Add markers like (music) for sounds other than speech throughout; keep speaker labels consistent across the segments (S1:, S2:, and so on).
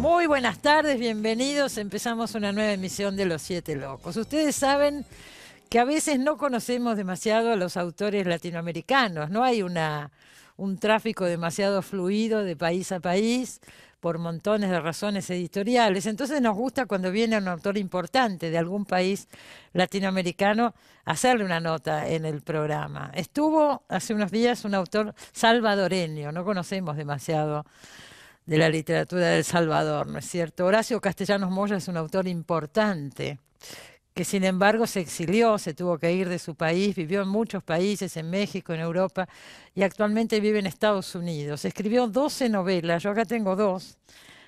S1: Muy buenas tardes, bienvenidos. Empezamos una nueva emisión de Los Siete Locos. Ustedes saben que a veces no conocemos demasiado a los autores latinoamericanos, no hay una, un tráfico demasiado fluido de país a país por montones de razones editoriales. Entonces nos gusta cuando viene un autor importante de algún país latinoamericano hacerle una nota en el programa. Estuvo hace unos días un autor salvadoreño, no conocemos demasiado de la literatura del Salvador, ¿no es cierto? Horacio Castellanos Moya es un autor importante que sin embargo se exilió, se tuvo que ir de su país, vivió en muchos países, en México, en Europa, y actualmente vive en Estados Unidos. Escribió 12 novelas, yo acá tengo dos,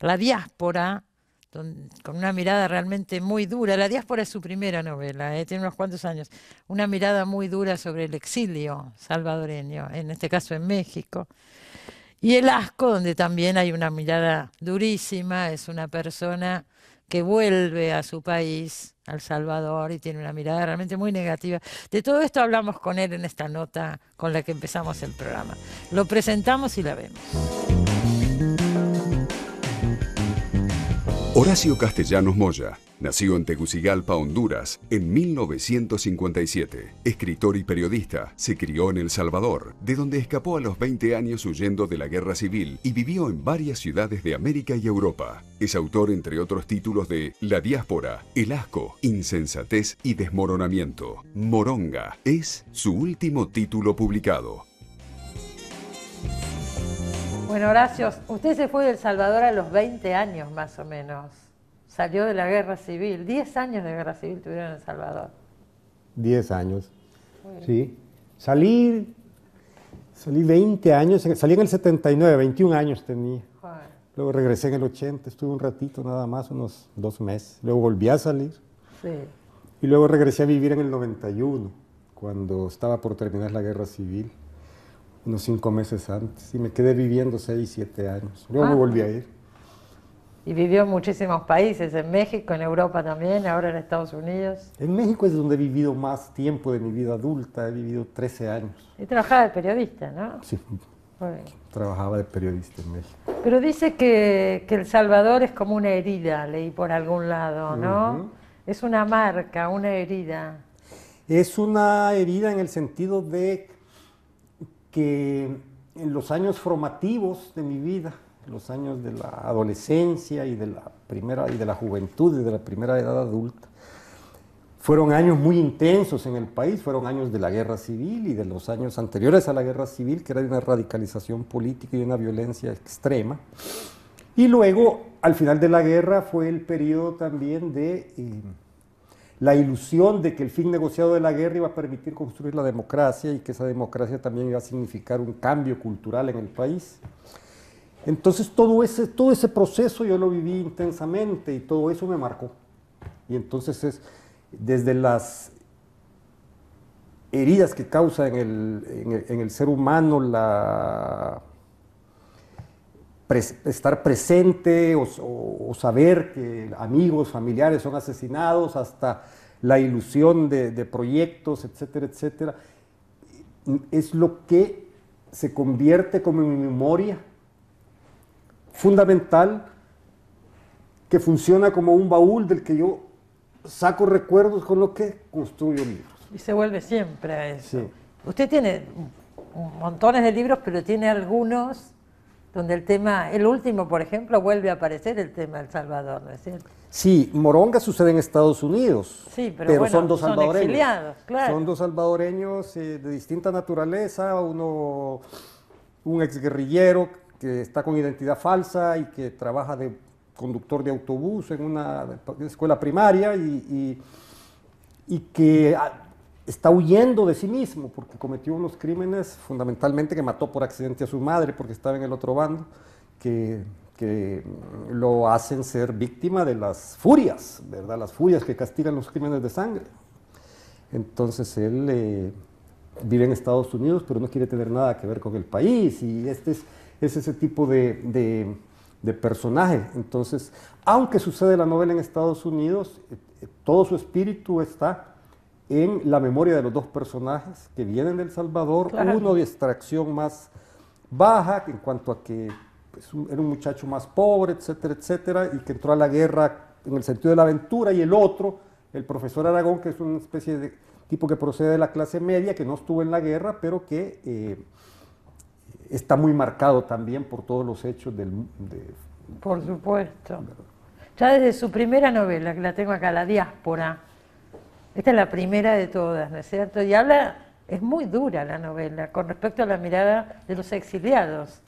S1: La diáspora, con una mirada realmente muy dura, La diáspora es su primera novela, eh, tiene unos cuantos años, una mirada muy dura sobre el exilio salvadoreño, en este caso en México. Y el asco, donde también hay una mirada durísima, es una persona que vuelve a su país, al Salvador, y tiene una mirada realmente muy negativa. De todo esto hablamos con él en esta nota con la que empezamos el programa. Lo presentamos y la vemos.
S2: Horacio Castellanos Moya Nació en Tegucigalpa, Honduras, en 1957. Escritor y periodista, se crió en El Salvador, de donde escapó a los 20 años huyendo de la guerra civil y vivió en varias ciudades de América y Europa. Es autor, entre otros títulos, de La diáspora, El asco, Insensatez y Desmoronamiento. Moronga es su último título publicado.
S1: Bueno, Horacio, usted se fue de El Salvador a los 20 años más o menos salió de la guerra civil. Diez años de guerra civil tuvieron en El Salvador.
S2: Diez años. Sí. Salí, salí 20 años, salí en el 79, 21 años tenía. Luego regresé en el 80, estuve un ratito nada más, unos dos meses. Luego volví a salir. Sí. Y luego regresé a vivir en el 91, cuando estaba por terminar la guerra civil, unos cinco meses antes. Y me quedé viviendo seis, siete años. Luego ah. volví a ir
S1: y vivió en muchísimos países, en México, en Europa también, ahora en Estados Unidos.
S2: En México es donde he vivido más tiempo de mi vida adulta, he vivido 13 años.
S1: Y trabajaba de periodista, ¿no? Sí,
S2: trabajaba de periodista en México.
S1: Pero dice que, El Salvador es como una herida, leí por algún lado, ¿no? Es una marca, una herida.
S2: Es una herida en el sentido de que en los años formativos de mi vida, los años de la adolescencia y de la primera y de la juventud y de la primera edad adulta. Fueron años muy intensos en el país, fueron años de la guerra civil y de los años anteriores a la guerra civil, que era de una radicalización política y una violencia extrema. Y luego, al final de la guerra, fue el periodo también de eh, la ilusión de que el fin negociado de la guerra iba a permitir construir la democracia y que esa democracia también iba a significar un cambio cultural en el país. Entonces todo ese, todo ese proceso yo lo viví intensamente y todo eso me marcó. Y entonces es desde las heridas que causa en el, ser humano la estar presente o, saber que amigos, familiares son asesinados, hasta la ilusión de, de proyectos, etcétera, etcétera, es lo que se convierte como en mi memoria fundamental que funciona como un baúl del que yo saco recuerdos con los que construyo libros.
S1: Y se vuelve siempre a eso. Usted tiene montones de libros, pero tiene algunos donde el tema, el último, por ejemplo,
S2: vuelve a aparecer el tema El Salvador, ¿no es cierto? Sí, Moronga sucede en Estados Unidos, sí, pero, son dos salvadoreños. Son, dos salvadoreños de distinta naturaleza, uno un exguerrillero que está con identidad falsa y que trabaja de conductor de autobús en una escuela primaria y, y, que está huyendo de sí mismo porque cometió unos crímenes, fundamentalmente que mató por accidente a su madre porque estaba en el otro bando, que, que lo hacen ser víctima de las furias, ¿verdad? Las furias que castigan los crímenes de sangre. Entonces él eh, vive en Estados Unidos, pero no quiere tener nada que ver con el país y este es es ese tipo de, personaje. Entonces, aunque sucede la novela en Estados Unidos, eh, eh, todo su espíritu está en la memoria de los dos personajes que vienen del Salvador, uno de extracción más baja en cuanto a que pues, un, era un muchacho más pobre, etcétera, etcétera, y que entró a la guerra en el sentido de la aventura, y el otro, el profesor Aragón, que es una especie de tipo que procede de la clase media, que no estuvo en la guerra, pero que eh, está muy marcado también por todos los hechos del...
S1: por supuesto. Ya desde su primera novela, que la tengo acá, La diáspora, esta es la primera de todas, ¿no es cierto? Y habla, es muy dura la novela con respecto a la mirada de los exiliados.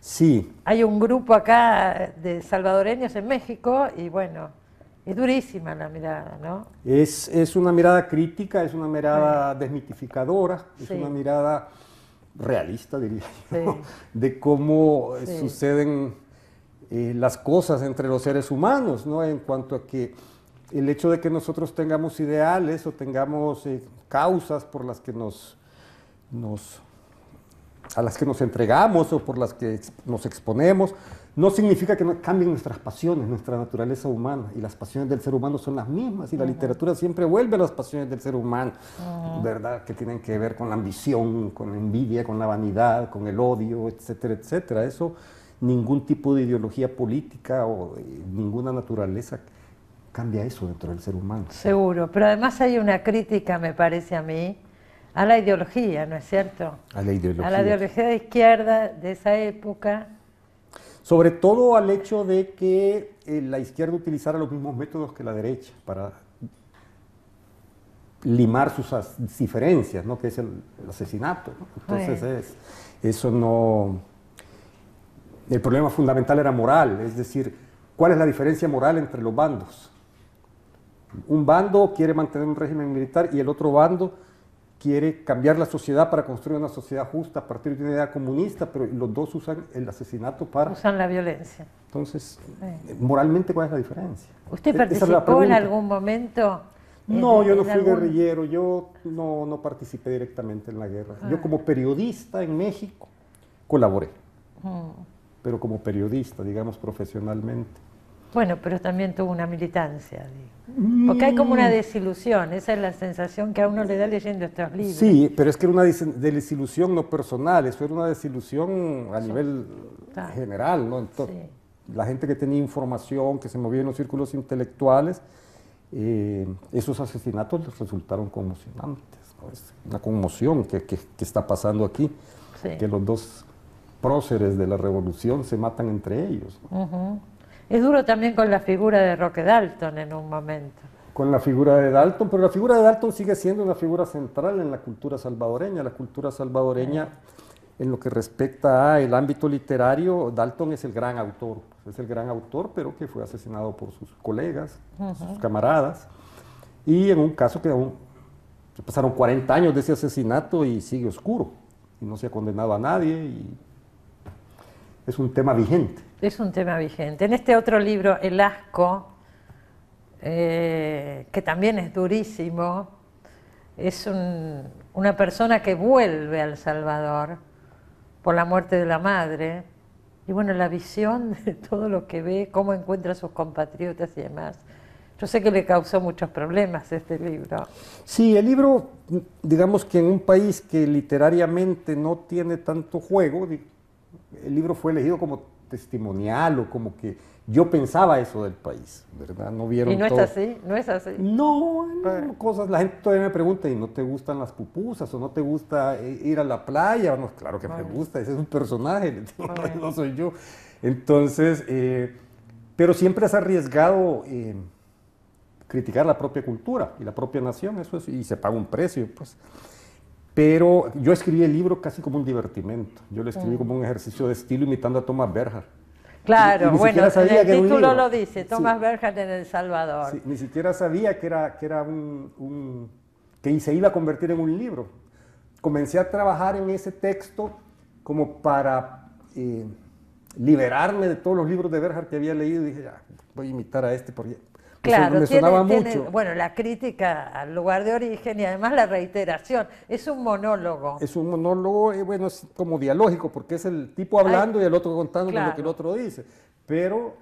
S1: Sí. Hay un grupo acá de salvadoreños en México y bueno, es durísima la mirada, ¿no?
S2: Es, es una mirada crítica, es una mirada desmitificadora, es una mirada realista, diría yo, (laughs) de cómo eh, suceden eh, las cosas entre los seres humanos, ¿no? En cuanto a que el hecho de que nosotros tengamos ideales o tengamos eh, causas por las que nos a las que nos entregamos o por las que nos exponemos, no significa que no cambien nuestras pasiones, nuestra naturaleza humana. Y las pasiones del ser humano son las mismas. Y la literatura siempre vuelve a las pasiones del ser humano, ah. ¿verdad? Que tienen que ver con la ambición, con la envidia, con la vanidad, con el odio, etcétera, etcétera. Eso, ningún tipo de ideología política o eh, ninguna naturaleza cambia eso dentro del ser humano. Seguro.
S1: Pero además hay una crítica, me parece a mí, a la ideología, ¿no es cierto?
S2: A la ideología.
S1: de izquierda de esa época.
S2: Sobre todo al hecho de que eh, la izquierda utilizara los mismos métodos que la derecha para limar sus diferencias, ¿no? que es el, asesinato. Entonces es, eso no... El problema fundamental era moral, es decir, ¿cuál es la diferencia moral entre los bandos? Un bando quiere mantener un régimen militar y el otro bando quiere cambiar la sociedad para construir una sociedad justa a partir de una idea comunista, pero los dos usan el asesinato para... Usan
S1: la violencia.
S2: Entonces, moralmente, ¿cuál es la diferencia? ¿Usted participó en algún
S1: momento?
S2: no, yo no fui guerrillero, yo no, no, participé directamente en la guerra. Yo ah. como periodista en México colaboré, pero como periodista, digamos, profesionalmente.
S1: Bueno, pero también tuvo una militancia, porque hay como una mm. desilusión, esa es la sensación que a uno le da leyendo estos libros.
S2: Sí, pero es que era una desilusión no personal, eso era una desilusión a nivel general, ¿no? La gente que tenía información, que se movía en los círculos intelectuales, eh, esos asesinatos les resultaron conmocionantes, es una conmoción que, está pasando aquí, que los dos próceres de la revolución se matan entre ellos. Ajá.
S1: Es duro también con la figura de Roque Dalton en un momento.
S2: Con la figura de Dalton, pero la figura de Dalton sigue siendo una figura central en la cultura salvadoreña. La cultura salvadoreña, en lo que respecta al ámbito literario, Dalton es el gran autor. Es el gran autor, pero que fue asesinado por sus colegas, sus camaradas. Y en un caso que aún pasaron 40 años de ese asesinato y sigue oscuro. Y no se ha condenado a nadie. Y es un tema vigente.
S1: Es un tema vigente. En este otro libro, El asco, eh, que también es durísimo, es una persona que vuelve al Salvador por la muerte de la madre. Y bueno, la visión (laughs) de todo lo que ve, cómo encuentra a sus compatriotas y demás. Yo sé que le causó muchos problemas este
S2: libro. Sí, el libro, digamos que en un país que literariamente no tiene tanto juego, el libro fue elegido como testimonial o como que yo pensaba eso del país, ¿verdad? No vieron Y no es así, no es así. No, cosas, la gente todavía me pregunta, ¿y no te gustan las pupusas o no te gusta eh, ir a la playa? Bueno, claro que me gusta, ese es un personaje, (laughs) no soy yo. Entonces, eh, pero siempre has arriesgado eh, criticar la propia cultura y la propia nación, eso es, y se paga un precio, pues. Pero yo escribí el libro casi como un divertimento. Yo lo escribí ah. como un ejercicio de estilo imitando a Thomas Berger. Claro, bueno, el título lo dice, Thomas
S1: Berger en El Salvador.
S2: ni siquiera sabía que era, que era un, que se iba a convertir en un libro. Comencé a trabajar en ese texto como para eh, liberarme de todos los libros de Berger que había leído y dije, ya, voy a imitar a este porque Claro, tiene,
S1: bueno, la crítica al lugar de origen y además la reiteración. Es un monólogo.
S2: Es un monólogo, y eh, bueno, es como dialógico, porque es el tipo hablando y el otro contando lo que el otro dice. Pero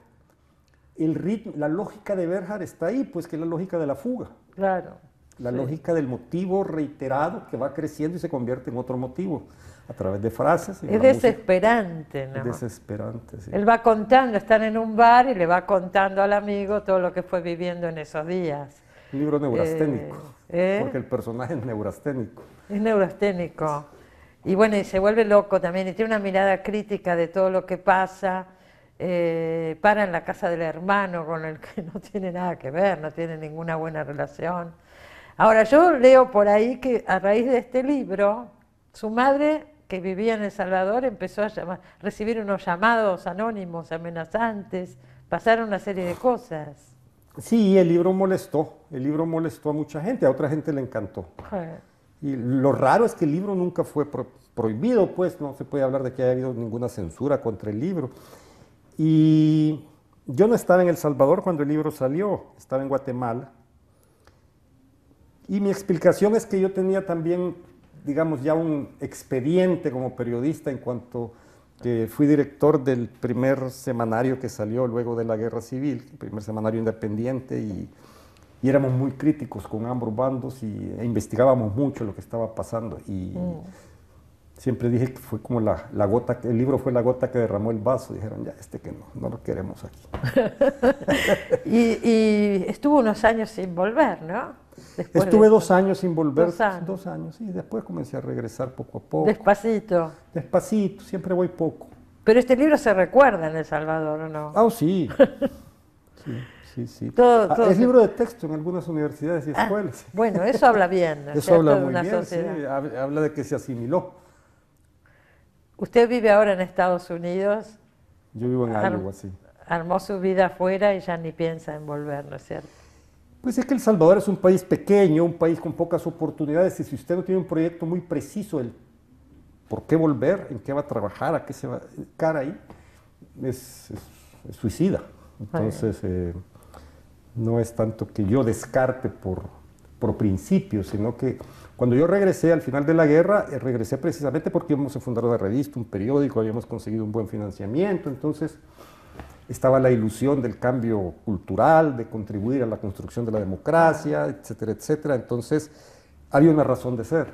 S2: el ritmo, la lógica de Berhard está ahí, pues que es la lógica de la fuga. Claro la lógica del motivo reiterado que va creciendo y se convierte en otro motivo a través de frases. es desesperante, ¿no? Es desesperante, sí.
S1: Él va contando, están en un bar y le va contando al amigo todo lo que fue viviendo en esos días.
S2: libro eh, neurasténico, ¿eh? porque el personaje es neurasténico.
S1: Es neurasténico. Y bueno, y se vuelve loco también, y tiene una mirada crítica de todo lo que pasa. Eh, para en la casa del hermano con el que (laughs) no tiene nada que ver, no tiene ninguna buena relación. Ahora, yo leo por ahí que a raíz de este libro, su madre, que vivía en El Salvador, empezó a recibir unos llamados anónimos, amenazantes, pasaron una serie de cosas.
S2: Sí, el libro molestó, el libro molestó a mucha gente, a otra gente le encantó. Y lo raro es que el libro nunca fue prohibido, pues no se puede hablar de que haya habido ninguna censura contra el libro. Y yo no estaba en El Salvador cuando el libro salió, estaba en Guatemala y mi explicación es que yo tenía también, digamos, ya un expediente como periodista en cuanto que fui director del primer semanario que salió luego de la guerra civil, el primer semanario independiente, y, éramos muy críticos con ambos bandos y, e investigábamos mucho lo que estaba pasando. Y mm. siempre dije que fue como la, la, gota, el libro fue la gota que derramó el vaso. Dijeron, ya, este que no, no lo queremos aquí.
S1: (laughs) y, y estuvo unos años sin volver, ¿no?
S2: Estuve dos años sin volver.
S1: Dos años. y
S2: después comencé a regresar poco a poco.
S1: Despacito.
S2: Despacito, siempre voy poco.
S1: Pero este libro se recuerda en El Salvador, ¿o no? Ah,
S2: oh, (laughs) sí. sí. Sí, sí. Ah, es libro de texto en algunas universidades y ah, escuelas.
S1: (laughs) bueno, eso habla bien. eso habla muy bien,
S2: habla de que se asimiló.
S1: ¿Usted vive ahora en Estados Unidos?
S2: Yo vivo en Iowa, sí.
S1: Armó su vida afuera y ya ni piensa en volver, ¿no es cierto?
S2: Pues es que El Salvador es un país pequeño, un país con pocas oportunidades, y si usted no tiene un proyecto muy preciso el por qué volver, en qué va a trabajar, a qué se va a dedicar ahí, es, suicida. Entonces, eh, no es tanto que yo descarte por, por principio, sino que cuando yo regresé al final de la guerra, eh, regresé precisamente porque íbamos a fundar una revista, un periódico, habíamos conseguido un buen financiamiento, entonces estaba la ilusión del cambio cultural, de contribuir a la construcción de la democracia, etcétera, etcétera. Entonces, había una razón de ser,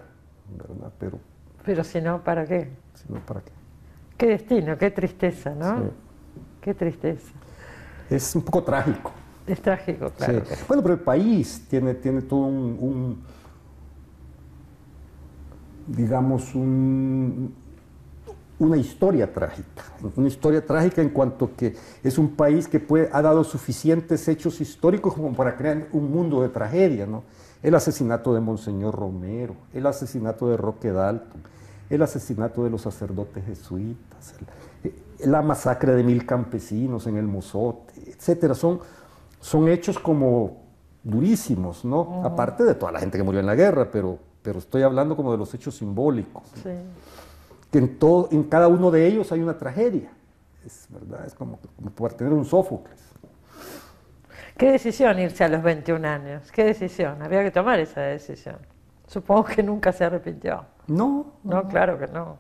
S2: ¿verdad? Pero,
S1: Pero si no, ¿para qué? Si no, ¿para qué? Qué destino, qué tristeza, ¿no? Qué tristeza.
S2: Es un poco trágico.
S1: Es trágico, claro.
S2: Bueno, pero el país tiene, tiene todo un digamos, un, una historia trágica, una historia trágica en cuanto que es un país que ha dado suficientes hechos históricos como para crear un mundo de tragedia, ¿no? El asesinato de Monseñor Romero, el asesinato de Roque Dalton, el asesinato de los sacerdotes jesuitas, eh, la masacre de mil campesinos en el Mozote, etcétera, son, son hechos como durísimos, ¿no? Aparte de toda la gente que murió en la guerra, pero, pero estoy hablando como de los hechos simbólicos. Sí que en, todo, en cada uno de ellos hay una tragedia. Es, ¿verdad? es como, poder tener un Sófocles.
S1: Qué decisión irse a los 21 años, qué decisión, había que tomar esa decisión. Supongo que nunca se arrepintió.
S2: No. No, claro que no.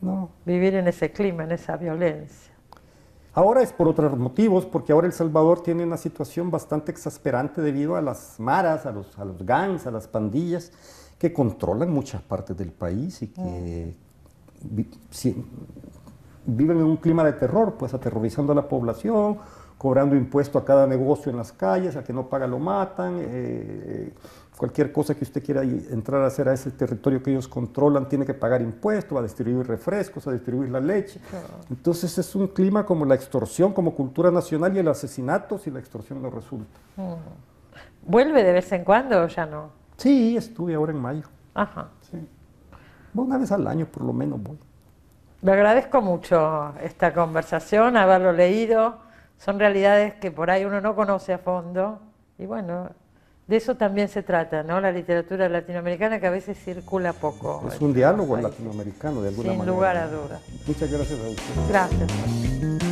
S2: No.
S1: Vivir en ese clima, en esa violencia.
S2: Ahora es por otros motivos, porque ahora El Salvador tiene una situación bastante exasperante debido a las maras, a los, a los gangs, a las pandillas, que controlan muchas partes del país y que, mm viven en un clima de terror, pues aterrorizando a la población, cobrando impuesto a cada negocio en las calles, a que no paga lo matan, eh, cualquier cosa que usted quiera entrar a hacer a ese territorio que ellos controlan tiene que pagar impuestos, a distribuir refrescos, a distribuir la leche. Entonces es un clima como la extorsión, como cultura nacional y el asesinato si la extorsión no resulta.
S1: Mm. ¿Vuelve de vez en cuando o ya no?
S2: Sí, estuve ahora en mayo. Ajá. Sí. Una vez al año por lo menos voy.
S1: Le agradezco mucho esta conversación, haberlo leído. Son realidades que por ahí uno no conoce a fondo. Y bueno, de eso también se trata, ¿no? La literatura latinoamericana que a veces circula poco. Es
S2: un diálogo latinoamericano, de alguna Sin manera. Sin lugar a dudas. Muchas gracias a usted.
S1: Gracias.